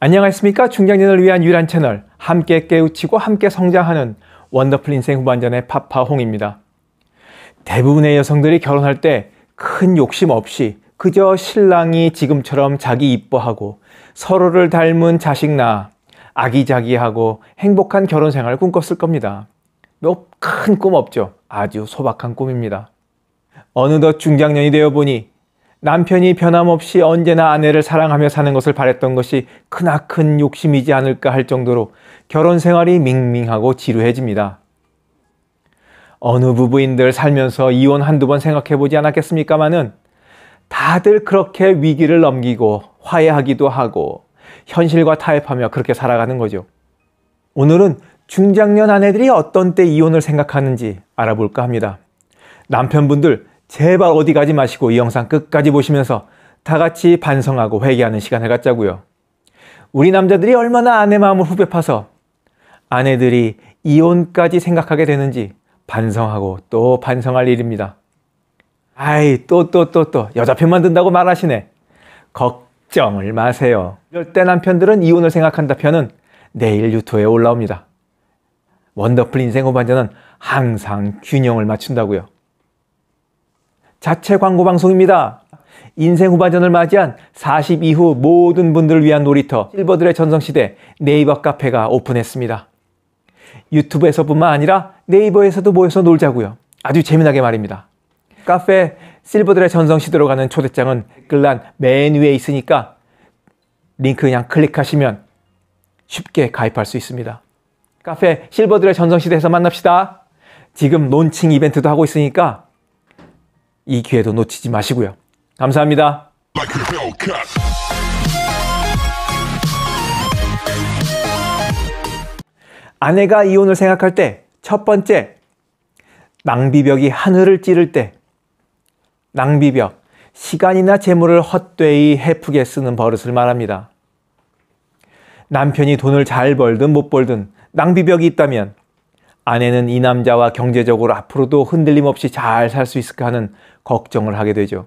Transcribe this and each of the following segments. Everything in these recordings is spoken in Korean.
안녕하십니까 중장년을 위한 유일한 채널 함께 깨우치고 함께 성장하는 원더풀 인생 후반전의 파파홍입니다 대부분의 여성들이 결혼할 때 큰 욕심 없이 그저 신랑이 지금처럼 자기 이뻐하고 서로를 닮은 자식 낳아 아기자기하고 행복한 결혼 생활을 꿈꿨을 겁니다 뭐 큰꿈 없죠 아주 소박한 꿈입니다 어느덧 중장년이 되어 보니 남편이 변함없이 언제나 아내를 사랑하며 사는 것을 바랬던 것이 크나큰 욕심이지 않을까 할 정도로 결혼 생활이 밍밍하고 지루해집니다. 어느 부부인들 살면서 이혼 한두 번 생각해 보지 않았겠습니까마는 다들 그렇게 위기를 넘기고 화해하기도 하고 현실과 타협하며 그렇게 살아가는 거죠. 오늘은 중장년 아내들이 어떤 때 이혼을 생각하는지 알아볼까 합니다. 남편분들 제발 어디 가지 마시고 이 영상 끝까지 보시면서 다 같이 반성하고 회개하는 시간을 갖자고요. 우리 남자들이 얼마나 아내 마음을 후벼 파서 아내들이 이혼까지 생각하게 되는지 반성하고 또 반성할 일입니다. 아이, 또, 또, 또, 또, 여자 편만 든다고 말하시네. 걱정을 마세요. 이럴 때 남편들은 이혼을 생각한다 편은 내일 유토에 올라옵니다. 원더풀 인생 후반전은 항상 균형을 맞춘다고요. 자체 광고 방송입니다. 인생 후반전을 맞이한 42후 모든 분들을 위한 놀이터 실버들의 전성시대 네이버 카페가 오픈했습니다. 유튜브에서뿐만 아니라 네이버에서도 모여서 놀자고요. 아주 재미나게 말입니다. 카페 실버들의 전성시대로 가는 초대장은 글란 맨 위에 있으니까 링크 그냥 클릭하시면 쉽게 가입할 수 있습니다. 카페 실버들의 전성시대에서 만납시다. 지금 론칭 이벤트도 하고 있으니까 이 기회도 놓치지 마시고요. 감사합니다. 아내가 이혼을 생각할 때 첫 번째, 낭비벽이 하늘을 찌를 때 낭비벽, 시간이나 재물을 헛되이 헤프게 쓰는 버릇을 말합니다. 남편이 돈을 잘 벌든 못 벌든 낭비벽이 있다면 아내는 이 남자와 경제적으로 앞으로도 흔들림 없이 잘 살 수 있을까 하는 걱정을 하게 되죠.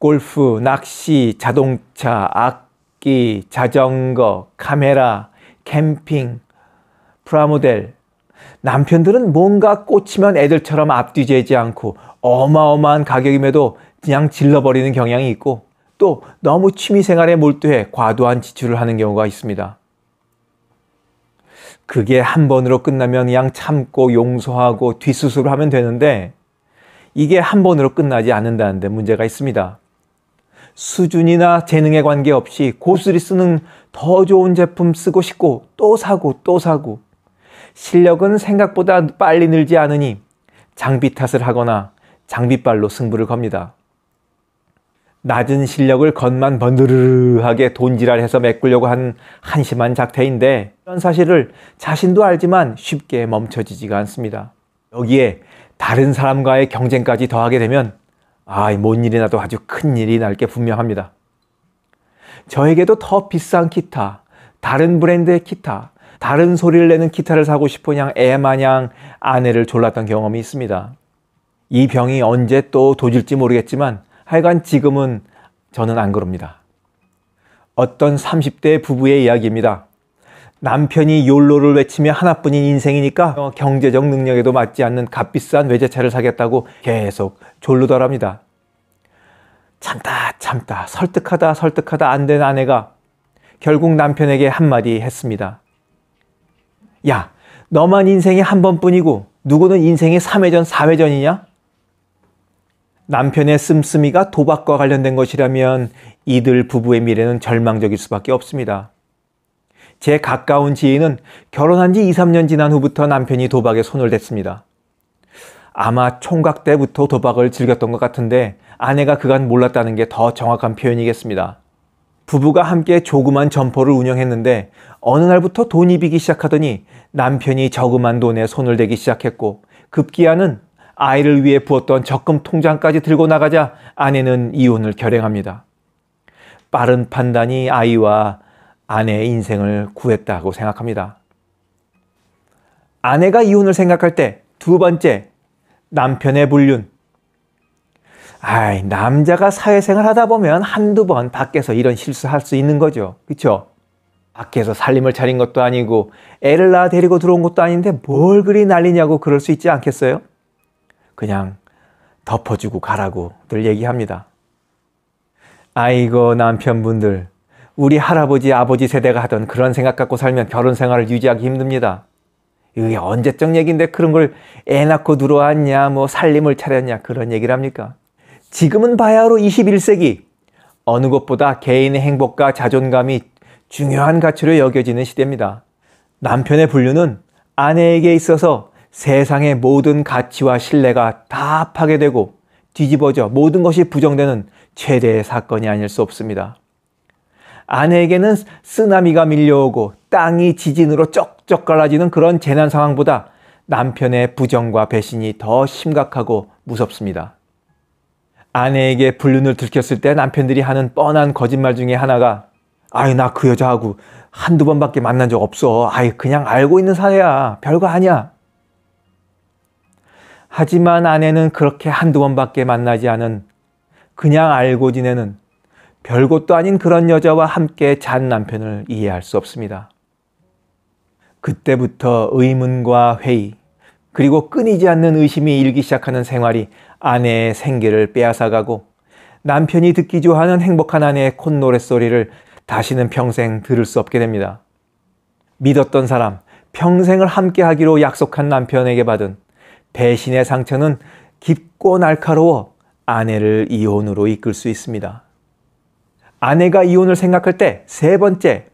골프, 낚시, 자동차, 악기, 자전거, 카메라, 캠핑, 프라모델. 남편들은 뭔가 꽂히면 애들처럼 앞뒤 재지 않고 어마어마한 가격임에도 그냥 질러버리는 경향이 있고 또 너무 취미 생활에 몰두해 과도한 지출을 하는 경우가 있습니다. 그게 한 번으로 끝나면 그냥 참고 용서하고 뒷수술을 하면 되는데 이게 한 번으로 끝나지 않는다는데 문제가 있습니다. 수준이나 재능에 관계없이 고수리 쓰는 더 좋은 제품 쓰고 싶고 또 사고 또 사고 실력은 생각보다 빨리 늘지 않으니 장비 탓을 하거나 장비빨로 승부를 겁니다. 낮은 실력을 겉만 번드르르하게 돈지랄해서 메꾸려고 한 한심한 작태인데 이런 사실을 자신도 알지만 쉽게 멈춰지지가 않습니다. 여기에 다른 사람과의 경쟁까지 더하게 되면 아뭔 일이 나도 아주 큰 일이 날 게 분명합니다. 저에게도 더 비싼 기타, 다른 브랜드의 기타, 다른 소리를 내는 기타를 사고 싶은 냥 애마냥 아내를 졸랐던 경험이 있습니다. 이 병이 언제 또 도질지 모르겠지만 하여간 지금은 저는 안 그럽니다. 어떤 30대 부부의 이야기입니다. 남편이 욜로를 외치며 하나뿐인 인생이니까 경제적 능력에도 맞지 않는 값비싼 외제차를 사겠다고 계속 졸르더랍니다. 참다 참다 설득하다 설득하다 안 된 아내가 결국 남편에게 한마디 했습니다. 야, 너만 인생이 한 번뿐이고 누구는 인생이 3회전, 4회전이냐? 남편의 씀씀이가 도박과 관련된 것이라면 이들 부부의 미래는 절망적일 수밖에 없습니다. 제 가까운 지인은 결혼한 지 2, 3년 지난 후부터 남편이 도박에 손을 댔습니다. 아마 총각 때부터 도박을 즐겼던 것 같은데 아내가 그간 몰랐다는 게 더 정확한 표현이겠습니다. 부부가 함께 조그만 점포를 운영했는데 어느 날부터 돈이 비기 시작하더니 남편이 저그만 돈에 손을 대기 시작했고 급기야는 아이를 위해 부었던 적금 통장까지 들고 나가자 아내는 이혼을 결행합니다. 빠른 판단이 아이와 아내의 인생을 구했다고 생각합니다. 아내가 이혼을 생각할 때 두 번째, 남편의 불륜. 아이, 남자가 사회생활 하다 보면 한두 번 밖에서 이런 실수할 수 있는 거죠. 그쵸? 밖에서 살림을 차린 것도 아니고 애를 낳아 데리고 들어온 것도 아닌데 뭘 그리 난리냐고 그럴 수 있지 않겠어요? 그냥 덮어주고 가라고 늘 얘기합니다. 아이고 남편분들 우리 할아버지 아버지 세대가 하던 그런 생각 갖고 살면 결혼 생활을 유지하기 힘듭니다. 이게 언제적 얘기인데 그런 걸 애 낳고 들어왔냐 뭐 살림을 차렸냐 그런 얘기를 합니까? 지금은 바야흐로 21세기 어느 것보다 개인의 행복과 자존감이 중요한 가치로 여겨지는 시대입니다. 남편의 분류는 아내에게 있어서 세상의 모든 가치와 신뢰가 다 파괴되고 뒤집어져 모든 것이 부정되는 최대의 사건이 아닐 수 없습니다. 아내에게는 쓰나미가 밀려오고 땅이 지진으로 쩍쩍 갈라지는 그런 재난 상황보다 남편의 부정과 배신이 더 심각하고 무섭습니다. 아내에게 불륜을 들켰을 때 남편들이 하는 뻔한 거짓말 중에 하나가 아유나그 여자하고 한두 번밖에 만난 적 없어. 아유 그냥 알고 있는 사이야. 별거 아니야. 하지만 아내는 그렇게 한두 번밖에 만나지 않은 그냥 알고 지내는 별것도 아닌 그런 여자와 함께 잔 남편을 이해할 수 없습니다. 그때부터 의문과 회의, 그리고 끊이지 않는 의심이 일기 시작하는 생활이 아내의 생계를 빼앗아가고 남편이 듣기 좋아하는 행복한 아내의 콧노랫소리를 다시는 평생 들을 수 없게 됩니다. 믿었던 사람, 평생을 함께 하기로 약속한 남편에게 받은 배신의 상처는 깊고 날카로워 아내를 이혼으로 이끌 수 있습니다. 아내가 이혼을 생각할 때 세 번째,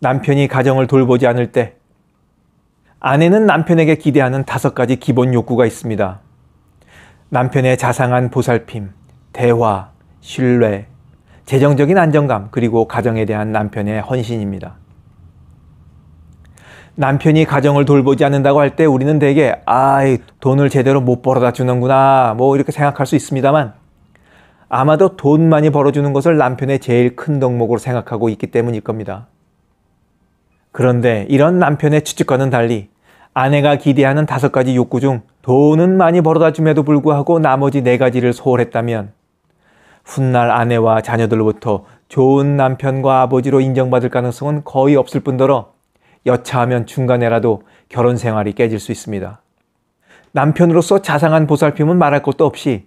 남편이 가정을 돌보지 않을 때, 아내는 남편에게 기대하는 다섯 가지 기본 욕구가 있습니다. 남편의 자상한 보살핌, 대화, 신뢰, 재정적인 안정감, 그리고 가정에 대한 남편의 헌신입니다. 남편이 가정을 돌보지 않는다고 할 때 우리는 대개 아이 돈을 제대로 못 벌어다 주는구나 뭐 이렇게 생각할 수 있습니다만 아마도 돈 많이 벌어주는 것을 남편의 제일 큰 덕목으로 생각하고 있기 때문일 겁니다. 그런데 이런 남편의 추측과는 달리 아내가 기대하는 다섯 가지 욕구 중 돈은 많이 벌어다 줌에도 불구하고 나머지 네 가지를 소홀했다면 훗날 아내와 자녀들로부터 좋은 남편과 아버지로 인정받을 가능성은 거의 없을 뿐더러 여차하면 중간에라도 결혼 생활이 깨질 수 있습니다. 남편으로서 자상한 보살핌은 말할 것도 없이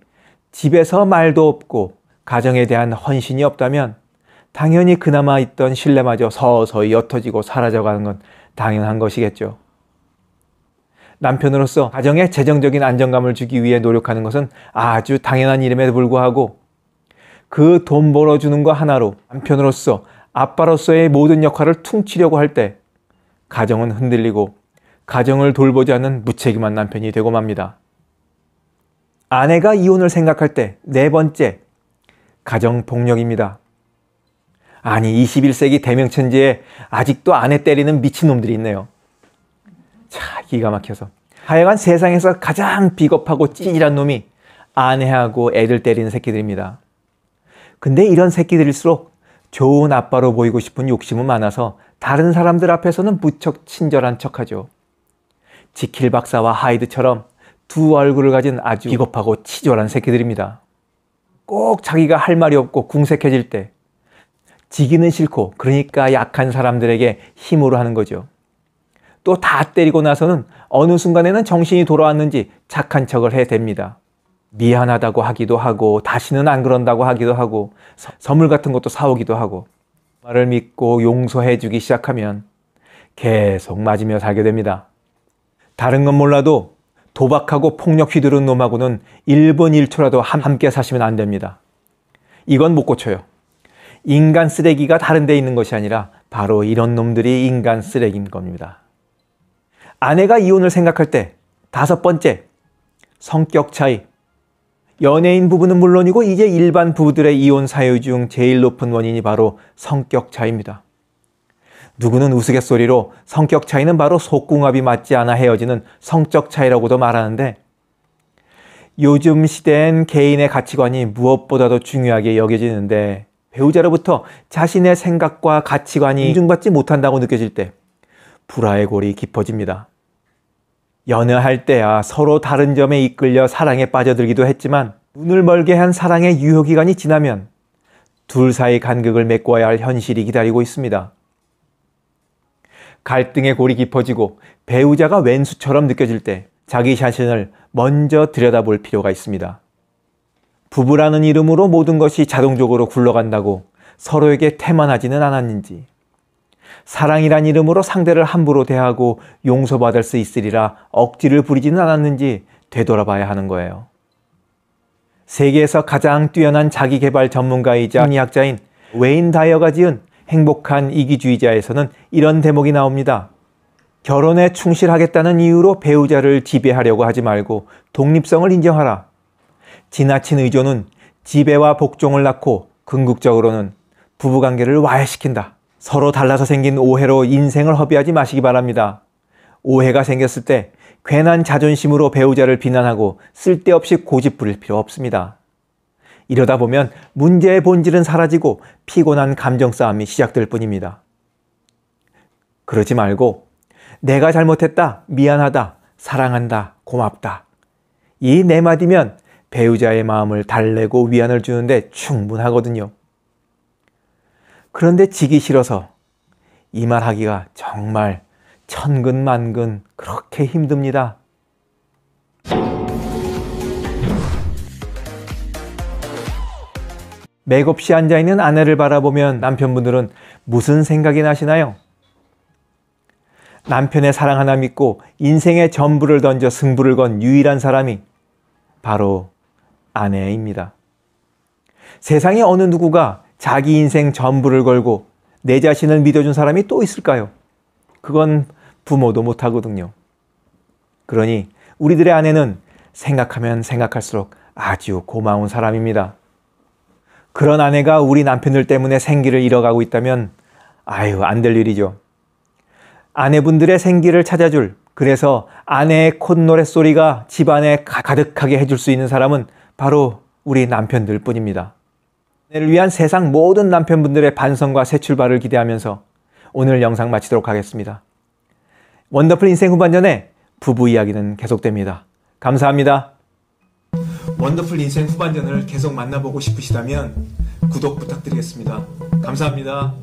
집에서 말도 없고 가정에 대한 헌신이 없다면 당연히 그나마 있던 신뢰마저 서서히 옅어지고 사라져가는 건 당연한 것이겠죠. 남편으로서 가정에 재정적인 안정감을 주기 위해 노력하는 것은 아주 당연한 일임에도 불구하고 그 돈 벌어주는 거 하나로 남편으로서 아빠로서의 모든 역할을 퉁치려고 할때 가정은 흔들리고 가정을 돌보지 않는 무책임한 남편이 되고 맙니다. 아내가 이혼을 생각할 때 네 번째, 가정폭력입니다. 아니, 21세기 대명천지에 아직도 아내 때리는 미친놈들이 있네요. 차, 기가 막혀서. 하여간 세상에서 가장 비겁하고 찌질한 놈이 아내하고 애들 때리는 새끼들입니다. 근데 이런 새끼들일수록 좋은 아빠로 보이고 싶은 욕심은 많아서 다른 사람들 앞에서는 무척 친절한 척하죠. 지킬 박사와 하이드처럼 두 얼굴을 가진 아주 비겁하고 치졸한 새끼들입니다. 꼭 자기가 할 말이 없고 궁색해질 때 지기는 싫고 그러니까 약한 사람들에게 힘으로 하는 거죠. 또 다 때리고 나서는 어느 순간에는 정신이 돌아왔는지 착한 척을 해댑니다. 미안하다고 하기도 하고 다시는 안 그런다고 하기도 하고 선물 같은 것도 사오기도 하고 나를 믿고 용서해 주기 시작하면 계속 맞으며 살게 됩니다. 다른 건 몰라도 도박하고 폭력 휘두른 놈하고는 1분 1초라도 함께 사시면 안 됩니다. 이건 못 고쳐요. 인간 쓰레기가 다른 데 있는 것이 아니라 바로 이런 놈들이 인간 쓰레기인 겁니다. 아내가 이혼을 생각할 때 다섯 번째 성격 차이. 연예인 부부는 물론이고 이제 일반 부부들의 이혼 사유 중 제일 높은 원인이 바로 성격 차이입니다. 누구는 우스갯소리로 성격 차이는 바로 속궁합이 맞지 않아 헤어지는 성적 차이라고도 말하는데 요즘 시대엔 개인의 가치관이 무엇보다도 중요하게 여겨지는데 배우자로부터 자신의 생각과 가치관이 인증받지 못한다고 느껴질 때 불화의 골이 깊어집니다. 연애할 때야 서로 다른 점에 이끌려 사랑에 빠져들기도 했지만 눈을 멀게 한 사랑의 유효기간이 지나면 둘 사이 간극을 메꿔야 할 현실이 기다리고 있습니다. 갈등의 골이 깊어지고 배우자가 왼수처럼 느껴질 때 자기 자신을 먼저 들여다볼 필요가 있습니다. 부부라는 이름으로 모든 것이 자동적으로 굴러간다고 서로에게 태만하지는 않았는지 사랑이란 이름으로 상대를 함부로 대하고 용서받을 수 있으리라 억지를 부리지는 않았는지 되돌아봐야 하는 거예요. 세계에서 가장 뛰어난 자기개발 전문가이자 심리학자인 웨인 다이어가 지은 행복한 이기주의자에서는 이런 대목이 나옵니다. 결혼에 충실하겠다는 이유로 배우자를 지배하려고 하지 말고 독립성을 인정하라. 지나친 의존은 지배와 복종을 낳고 궁극적으로는 부부관계를 와해시킨다. 서로 달라서 생긴 오해로 인생을 허비하지 마시기 바랍니다. 오해가 생겼을 때 괜한 자존심으로 배우자를 비난하고 쓸데없이 고집 부릴 필요 없습니다. 이러다 보면 문제의 본질은 사라지고 피곤한 감정 싸움이 시작될 뿐입니다. 그러지 말고 내가 잘못했다, 미안하다, 사랑한다, 고맙다. 이 네 마디면 배우자의 마음을 달래고 위안을 주는데 충분하거든요. 그런데 지기 싫어서 이말 하기가 정말 천근만근 그렇게 힘듭니다. 맥없이 앉아있는 아내를 바라보면 남편분들은 무슨 생각이 나시나요? 남편의 사랑 하나 믿고 인생의 전부를 던져 승부를 건 유일한 사람이 바로 아내입니다. 세상의 어느 누구가 자기 인생 전부를 걸고 내 자신을 믿어준 사람이 또 있을까요? 그건 부모도 못하거든요. 그러니 우리들의 아내는 생각하면 생각할수록 아주 고마운 사람입니다. 그런 아내가 우리 남편들 때문에 생기를 잃어가고 있다면 아유, 안 될 일이죠. 아내분들의 생기를 찾아줄, 그래서 아내의 콧노래 소리가 집안에 가득하게 해줄 수 있는 사람은 바로 우리 남편들 뿐입니다. 아내를 위한 세상 모든 남편분들의 반성과 새 출발을 기대하면서 오늘 영상 마치도록 하겠습니다. 원더풀 인생 후반전에 부부 이야기는 계속됩니다. 감사합니다. 원더풀 인생 후반전을 계속 만나보고 싶으시다면 구독 부탁드리겠습니다. 감사합니다.